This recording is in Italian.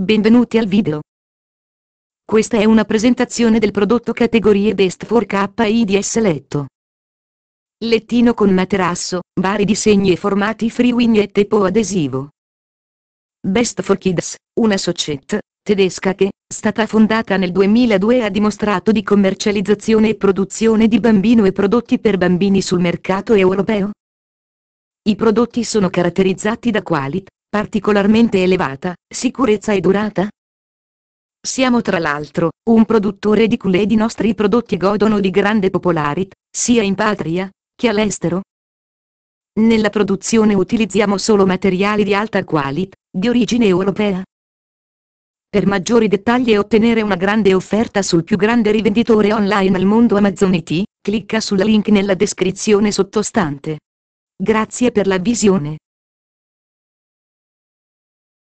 Benvenuti al video. Questa è una presentazione del prodotto categorie Best for KIDS Letto. Lettino con materasso, vari disegni e formati free wing e adesivo. Best for Kids, una società tedesca che, stata fondata nel 2002 ha dimostrato di commercializzazione e produzione di bambino e prodotti per bambini sul mercato europeo. I prodotti sono caratterizzati da qualità, particolarmente elevata, sicurezza e durata? Siamo tra l'altro, un produttore di culè ed i nostri prodotti godono di grande popolarità, sia in patria, che all'estero. Nella produzione utilizziamo solo materiali di alta qualità, di origine europea. Per maggiori dettagli e ottenere una grande offerta sul più grande rivenditore online al mondo Amazon IT, clicca sul link nella descrizione sottostante. Grazie per la visione.